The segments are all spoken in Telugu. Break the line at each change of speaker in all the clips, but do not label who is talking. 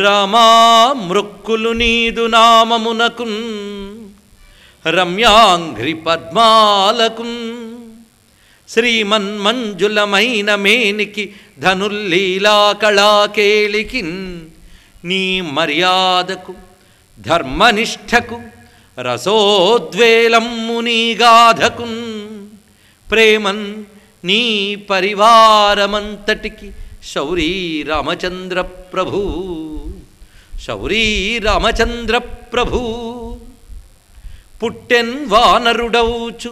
రామా మృక్కులు నీదు నామమునకున్ రమ్యాంఘ్రి పద్మాలకున్ శ్రీమన్మంజులమైన మేనికి ధనుల్లీలా కళాకేళికిన్ నీ మర్యాదకు ధర్మనిష్టకు రసోద్వేలమ్ము నీ గాధకున్ ప్రేమన్ నీ పరివారమంతటికి శౌరీ రామచంద్ర ప్రభూ శౌరీ రామచంద్ర ప్రభు పుట్టెన్ వానరుడౌచు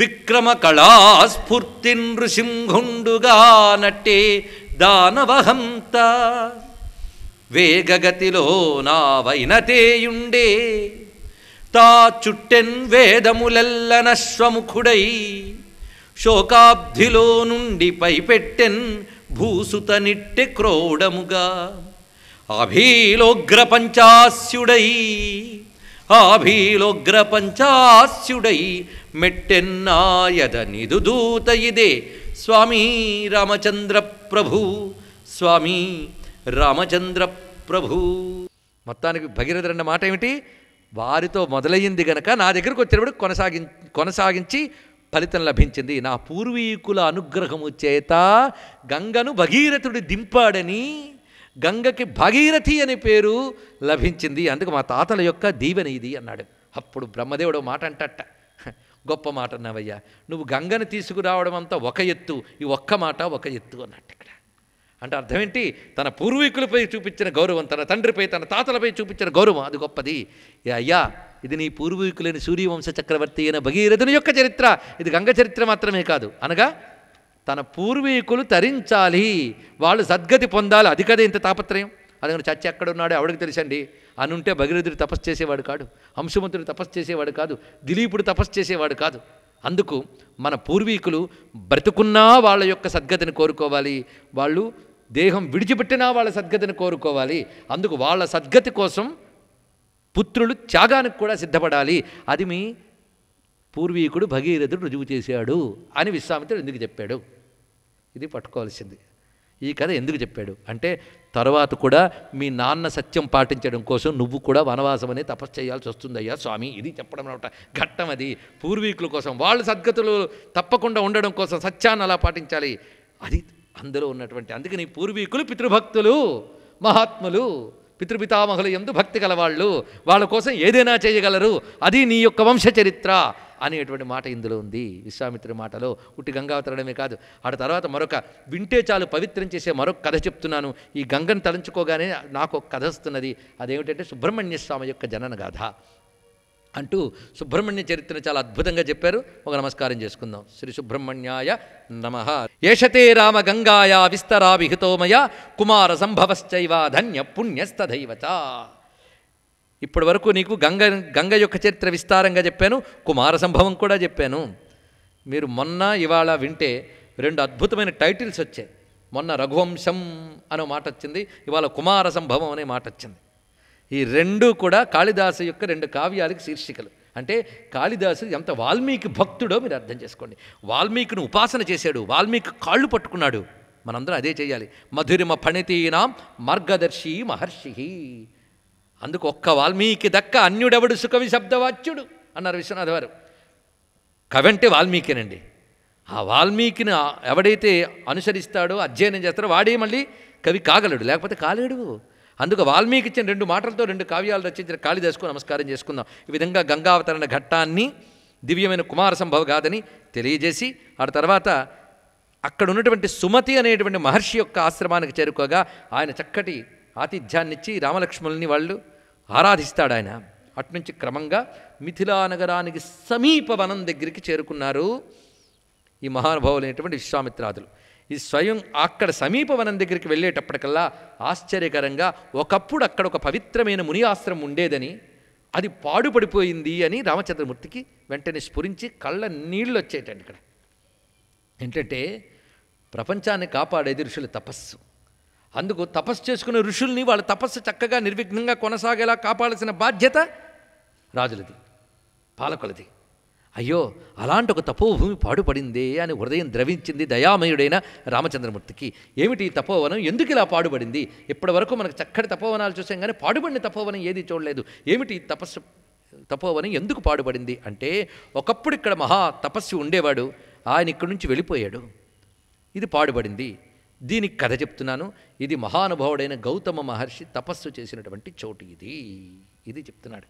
విక్రమ కళాస్ఫూర్తి నృసింహుండుగా నట్టే దానవహంత వేగగతిలో నా వైనతేయుండే తా చుట్టెన్ వేదములెల్లనశ్వముఖుడై శోకాబ్ధిలో నుండి పైపెట్టెన్ భూసుతనిట్టె క్రోడముగా ఆభీలోగ్రపంచాస్యుడై అభీలోగ్రపంచాస్యుడై మెట్టెన్నాయద నిదుదూత ఇదే స్వామి రామచంద్ర ప్రభు స్వామి రామచంద్ర ప్రభు మొత్తానికి భగీరథుడు మాట ఏమిటి వారితో మొదలయ్యింది గనక నా దగ్గరకు వచ్చినప్పుడు కొనసాగి కొనసాగించి ఫలితం లభించింది నా పూర్వీకుల అనుగ్రహము చేత గంగను భగీరథుడు దింపాడని గంగకి భగీరథి అనే పేరు లభించింది అందుకు మా తాతల యొక్క దీవెన ఇది అన్నాడు అప్పుడు బ్రహ్మదేవుడు మాట అంటట గొప్ప మాట అన్నావయ్యా నువ్వు గంగను తీసుకురావడం అంతా ఒక ఎత్తు ఈ ఒక్క మాట ఒక ఎత్తు అన్నట్టు ఇక్కడ అంటే అర్థమేంటి తన పూర్వీకులపై చూపించిన గౌరవం తన తండ్రిపై తన తాతలపై చూపించిన గౌరవం అది గొప్పది అయ్యా ఇది నీ పూర్వీకులైన సూర్యవంశ చక్రవర్తి అయిన భగీరథుని యొక్క చరిత్ర ఇది గంగ చరిత్ర మాత్రమే కాదు అనగా తన పూర్వీకులు తరించాలి వాళ్ళు సద్గతి పొందాలి అది కదా ఇంత తాపత్రయం అదొక చచ్చి ఎక్కడున్నాడో ఆవిడకి తెలుసండి అనుంటే భగీరథుడు తపస్సు చేసేవాడు కాదు హంసమంతుడు తపస్సు చేసేవాడు కాదు దిలీపుడు తపస్సు చేసేవాడు కాదు అందుకు మన పూర్వీకులు బ్రతుకున్నా వాళ్ళ యొక్క సద్గతిని కోరుకోవాలి వాళ్ళు దేహం విడిచిపెట్టినా వాళ్ళ సద్గతిని కోరుకోవాలి అందుకు వాళ్ళ సద్గతి కోసం పుత్రులు త్యాగానికి కూడా సిద్ధపడాలి అది మీ పూర్వీకుడి భగీరథుడు ఋజువు చేసాడు అని విస్సామిత్ర ఎందుకు చెప్పాడు ఇది పట్టుకోవాల్సింది ఈ కదా ఎందుకు చెప్పాడు అంటే తరువాత కూడా మీ నాన్న సత్యం పాటించడం కోసం నువ్వు కూడా వనవాసం అనే తపశ్చర్యలు చేస్తుndయ్యా స్వామీ ఇది చెప్పడం అవట ఘట్టమది పూర్వీకుల కోసం వాళ్ళు సద్గతులు తప్పకుండా ఉండడం కోసం సత్యానల పాటించాలి అది అందలో ఉన్నటువంటి అందుకే పూర్వీకుల పితృభక్తులు మహాత్మలు పితృభీతా మహలయందు భక్తి కలవాళ్ళు వాళ్ళ కోసం ఏదేనా చేయగలరు అది నీ యొక్క వంశచరిత్ర అనేటువంటి మాట ఇందులో ఉంది విశ్వామిత్రి మాటలో ఉట్టి గంగావతరణమే కాదు ఆడ తర్వాత మరొక వింటే చాలు పవిత్రం చేసే మరొక కథ చెప్తున్నాను ఈ గంగను తలంచుకోగానే నాకు ఒక కథ వస్తున్నది అదేమిటంటే సుబ్రహ్మణ్య స్వామి యొక్క జనన గాథ అంటూ సుబ్రహ్మణ్య చరిత్ర చాలా అద్భుతంగా చెప్పారు ఒక నమస్కారం చేసుకుందాం శ్రీ సుబ్రహ్మణ్యాయ నమ ఏషతే రామ గంగాయా విహితోమయ కుమార సంభవశ్చైవ ధన్య పుణ్యస్తదైవత ఇప్పటి వరకు నీకు గంగ గంగ యొక్క చరిత్ర విస్తారంగా చెప్పాను కుమార సంభవం కూడా చెప్పాను మీరు మొన్న ఇవాళ వింటే రెండు అద్భుతమైన టైటిల్స్ వచ్చాయి మొన్న రఘువంశం అనే మాట వచ్చింది ఇవాళ కుమార సంభవం అనే మాట వచ్చింది ఈ రెండు కూడా కాళిదాసు యొక్క రెండు కావ్యాలకు శీర్షికలు అంటే కాళిదాసు ఎంత వాల్మీకి భక్తుడో మీరు అర్థం చేసుకోండి వాల్మీకిని ఉపాసన చేశాడు వాల్మీకి కాళ్ళు పట్టుకున్నాడు మనందరం అదే చేయాలి మధురిమ ఫణితీనాం మార్గదర్శి మహర్షి అందుకు ఒక్క వాల్మీకి దక్క అన్యుడెవడు సుకవి శబ్దవాచ్యుడు అన్నారు విశ్వనాథ్ వారు కవంటే వాల్మీకినండి ఆ వాల్మీకిని ఎవడైతే అనుసరిస్తాడో అధ్యయనం చేస్తాడో వాడే మళ్ళీ కవి కాగలడు లేకపోతే కాలేడు అందుకు వాల్మీకి ఇచ్చిన రెండు మాటలతో రెండు కావ్యాలు రచించిన కాళిదాసుకు నమస్కారం చేసుకుందాం ఈ విధంగా గంగావతరణ ఘట్టాన్ని దివ్యమైన కుమార సంభవ కాదని తెలియజేసి ఆ తర్వాత అక్కడ ఉన్నటువంటి సుమతి అనేటువంటి మహర్షి యొక్క ఆశ్రమానికి చేరుకోగా ఆయన చక్కటి ఆతిథ్యాన్నిచ్చి రామలక్ష్మణుల్ని వాళ్ళు ఆరాధిస్తాడు ఆయన అటునుంచి క్రమంగా మిథిలా నగరానికి సమీప వనం దగ్గరికి చేరుకున్నారు ఈ అనేటువంటి విశ్వామిత్రాదులు ఈ స్వయం అక్కడ సమీప వనం దగ్గరికి వెళ్ళేటప్పటికల్లా ఆశ్చర్యకరంగా ఒకప్పుడు అక్కడ ఒక పవిత్రమైన ముని ఆశ్రమం ఉండేదని అది పాడుపడిపోయింది అని రామచంద్రమూర్తికి వెంటనే స్ఫురించి కళ్ళ నీళ్ళు వచ్చేటండి ఇక్కడ ఏంటంటే ప్రపంచాన్ని కాపాడేది ఋషుల తపస్సు అందుకు తపస్సు చేసుకునే ఋషుల్ని వాళ్ళ తపస్సు చక్కగా నిర్విఘ్నంగా కొనసాగేలా కాపాడాల్సిన బాధ్యత రాజులది పాలకులది అయ్యో అలాంటి ఒక తపోభూమి పాడుపడిందే అని హృదయం ద్రవించింది దయామయుడైన రామచంద్రమూర్తికి ఏమిటి ఈ తపోవనం ఎందుకు ఇలా పాడుపడింది ఇప్పటి వరకు మనకు చక్కటి తపోవనాలు చూసాం కానీ పాడుపడిన తపోవనం ఏది చూడలేదు ఏమిటి ఈ తపస్సు తపోవనం ఎందుకు పాడుపడింది అంటే ఒకప్పుడు ఇక్కడ మహా తపస్సు ఉండేవాడు ఆయన ఇక్కడి నుంచి వెళ్ళిపోయాడు ఇది పాడుపడింది దీనికి కథ చెప్తున్నాను ఇది మహానుభావుడైన గౌతమ మహర్షి తపస్సు చేసినటువంటి చోటు ఇది ఇది చెప్తున్నాడు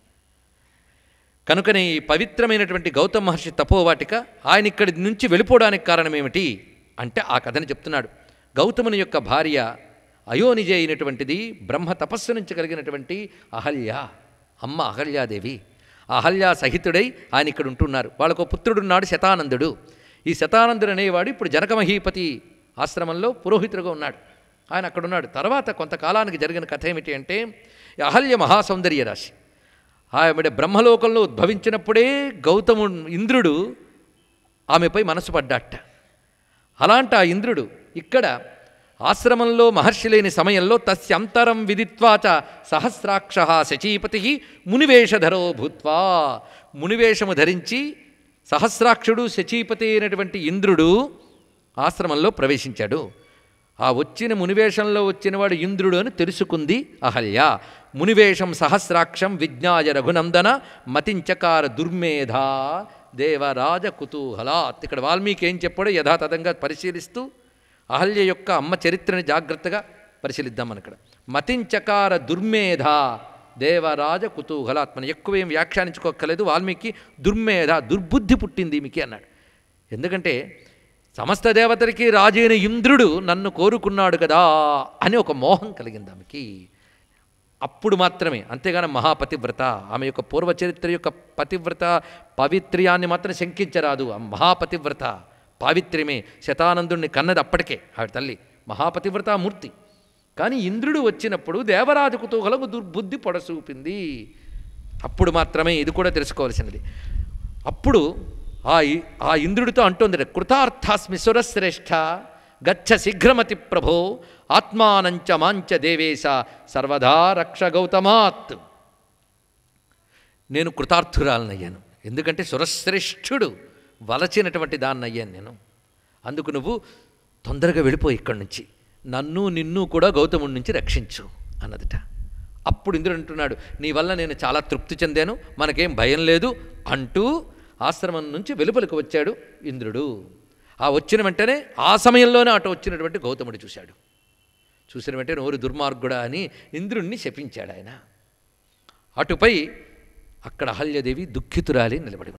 కనుకనే ఈ పవిత్రమైనటువంటి గౌతమ మహర్షి తపోవాటిక ఆయన ఇక్కడి నుంచి వెళ్ళిపోవడానికి కారణమేమిటి అంటే ఆ కథని చెప్తున్నాడు గౌతముని యొక్క భార్య అయోనిజ అయినటువంటిది బ్రహ్మ తపస్సు నుంచి కలిగినటువంటి అహల్య అమ్మ అహల్యాదేవి అహల్యా సహితుడై ఆయన ఇక్కడ ఉంటున్నారు వాళ్ళకు పుత్రుడున్నాడు శతానందుడు ఈ శతానందుడు అనేవాడు ఇప్పుడు జనకమహీపతి ఆశ్రమంలో పురోహితుడుగా ఉన్నాడు ఆయన అక్కడున్నాడు తర్వాత కొంతకాలానికి జరిగిన కథ ఏమిటి అంటే అహల్య మహాసౌందర్య రాశి ఆవిడ బ్రహ్మలోకంలో ఉద్భవించినప్పుడే గౌతము ఇంద్రుడు ఆమెపై మనసు పడ్డాట అలాంటి ఆ ఇంద్రుడు ఇక్కడ ఆశ్రమంలో మహర్షి లేని సమయంలో తస్యంతరం విదిత్వాచ సహస్రాక్ష శచీపతి మునివేషధరో భూత్వా మునివేషము ధరించి సహస్రాక్షుడు శచీపతి అయినటువంటి ఇంద్రుడు ఆశ్రమంలో ప్రవేశించాడు ఆ వచ్చిన మునివేషంలో వచ్చినవాడు ఇంద్రుడు అని తెలుసుకుంది అహల్య మునివేషం సహస్రాక్షం విజ్ఞాయ రఘునందన మతించకార దుర్మేధ దేవరాజ కుతూహలాత్ ఇక్కడ వాల్మీకి ఏం చెప్పాడో యథాతథంగా పరిశీలిస్తూ అహల్య యొక్క అమ్మ చరిత్రని జాగ్రత్తగా పరిశీలిద్దాం అనక్కడ ఇక్కడ మతించకార దుర్మేధ దేవరాజ కుతూహలాత్ మనం ఎక్కువ ఏం వ్యాఖ్యానించుకోక్కర్లేదు వాల్మీకి దుర్మేధ దుర్బుద్ధి పుట్టింది మీకే అన్నాడు ఎందుకంటే సమస్త దేవతలకి రాజైన ఇంద్రుడు నన్ను కోరుకున్నాడు కదా అని ఒక మోహం కలిగింది ఆమెకి అప్పుడు మాత్రమే అంతేగాని మహాపతివ్రత ఆమె యొక్క పూర్వచరిత్ర యొక్క పతివ్రత పవిత్ర్యాన్ని మాత్రం శంకించరాదు ఆ మహాపతివ్రత పావిత్ర్యమే శతానందుణ్ణి కన్నది అప్పటికే ఆవిడ తల్లి మహాపతివ్రతామూర్తి కానీ ఇంద్రుడు వచ్చినప్పుడు దేవరాజు కుతూహలకు దుర్బుద్ధి పొడసూపింది అప్పుడు మాత్రమే ఇది కూడా తెలుసుకోవాల్సినది అప్పుడు ఆ ఆ ఇంద్రుడితో అంటుంది కృతార్థాస్మి సురశ్రేష్ఠ గచ్చ శీఘ్రమతి ప్రభో ఆత్మానంచ మాంచ దేవేశ సర్వదా రక్ష గౌతమాత్ నేను కృతార్థురాలనయ్యాను ఎందుకంటే సురశ్రేష్ఠుడు వలచినటువంటి దాన్నయ్యాను నేను అందుకు నువ్వు తొందరగా వెళ్ళిపోయి ఇక్కడి నుంచి నన్ను నిన్ను కూడా గౌతముడి నుంచి రక్షించు అన్నదట అప్పుడు ఇంద్రుడు అంటున్నాడు నీ వల్ల నేను చాలా తృప్తి చెందాను మనకేం భయం లేదు అంటూ ఆశ్రమం నుంచి వెలుపలకు వచ్చాడు ఇంద్రుడు ఆ వచ్చిన వెంటనే ఆ సమయంలోనే అటు వచ్చినటువంటి గౌతముడు చూశాడు చూసిన వెంటనే నోరు దుర్మార్గుడా అని ఇంద్రుణ్ణి శపించాడు ఆయన అటుపై అక్కడ అహల్యదేవి దుఃఖితురాలి నిలబడి